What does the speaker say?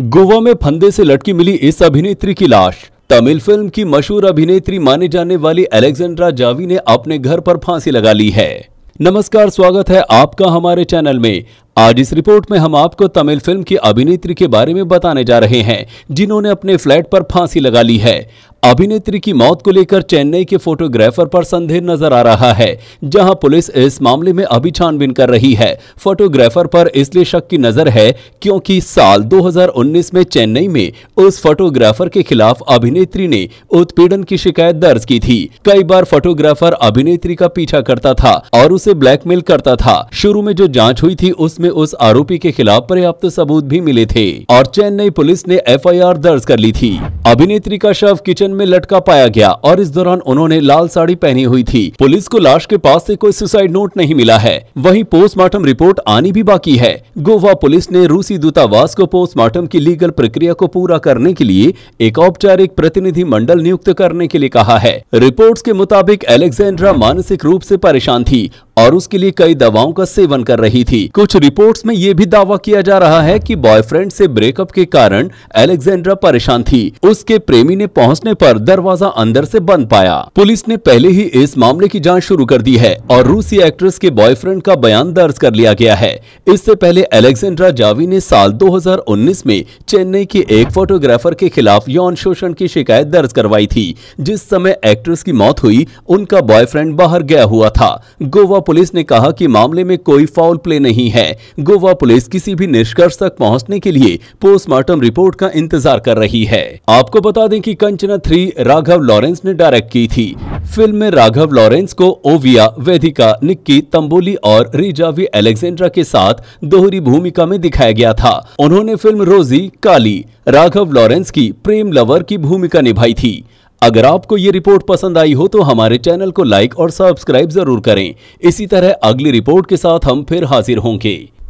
गोवा में फंदे से लटकी मिली इस अभिनेत्री की लाश तमिल फिल्म की मशहूर अभिनेत्री माने जाने वाली अलेक्जेंड्रा जावी ने अपने घर पर फांसी लगा ली है नमस्कार स्वागत है आपका हमारे चैनल में आज इस रिपोर्ट में हम आपको तमिल फिल्म की अभिनेत्री के बारे में बताने जा रहे हैं जिन्होंने अपने फ्लैट पर फांसी लगा ली है अभिनेत्री की मौत को लेकर चेन्नई के फोटोग्राफर पर संदेह नजर आ रहा है जहां पुलिस इस मामले में अभी छानबीन कर रही है फोटोग्राफर पर इसलिए शक की नजर है क्योंकि साल 2019 में चेन्नई में उस फोटोग्राफर के खिलाफ अभिनेत्री ने उत्पीड़न की शिकायत दर्ज की थी कई बार फोटोग्राफर अभिनेत्री का पीछा करता था और उसे ब्लैकमेल करता था शुरू में जो जाँच हुई थी उसमें जिसमें उस आरोपी के खिलाफ पर्याप्त सबूत भी मिले थे और चेन्नई पुलिस ने एफआईआर दर्ज कर ली थी अभिनेत्री का शव किचन में लटका पाया गया और इस दौरान उन्होंने लाल साड़ी पहनी हुई थी पुलिस को लाश के पास से कोई सुसाइड नोट नहीं मिला है वही पोस्टमार्टम रिपोर्ट आनी भी बाकी है गोवा पुलिस ने रूसी दूतावास को पोस्टमार्टम की लीगल प्रक्रिया को पूरा करने के लिए एक औपचारिक प्रतिनिधि मंडल नियुक्त करने के लिए कहा है रिपोर्ट के मुताबिक एलेक्सेंड्रा मानसिक रूप ऐसी परेशान थी और उसके लिए कई दवाओं का सेवन कर रही थी कुछ रिपोर्ट्स में ये भी दावा किया जा रहा है कि बॉयफ्रेंड से ब्रेकअप के कारण एलेक्सेंड्रा परेशान थी उसके प्रेमी ने पहुंचने पर दरवाजा अंदर से बंद पाया पुलिस ने पहले ही इस मामले की जांच शुरू कर दी है और रूसी एक्ट्रेस के बॉयफ्रेंड का बयान दर्ज कर लिया गया है इससे पहले एलेक्सेंड्रा जावी ने साल दो में चेन्नई के एक फोटोग्राफर के खिलाफ यौन शोषण की शिकायत दर्ज करवाई थी जिस समय एक्ट्रेस की मौत हुई उनका बॉयफ्रेंड बाहर गया हुआ था गोवा पुलिस ने कहा कि मामले में कोई फाउल प्ले नहीं है गोवा पुलिस किसी भी निष्कर्ष तक पहुंचने के लिए पोस्टमार्टम रिपोर्ट का इंतजार कर रही है आपको बता दें कि कंचना थ्री राघव लॉरेंस ने डायरेक्ट की थी फिल्म में राघव लॉरेंस को ओविया वेदिका निक्की तंबोली और रिजावी एलेक्सेंड्रा के साथ दोहरी भूमिका में दिखाया गया था उन्होंने फिल्म रोजी काली राघव लॉरेंस की प्रेम लवर की भूमिका निभाई थी अगर आपको ये रिपोर्ट पसंद आई हो तो हमारे चैनल को लाइक और सब्सक्राइब जरूर करें इसी तरह अगली रिपोर्ट के साथ हम फिर हाजिर होंगे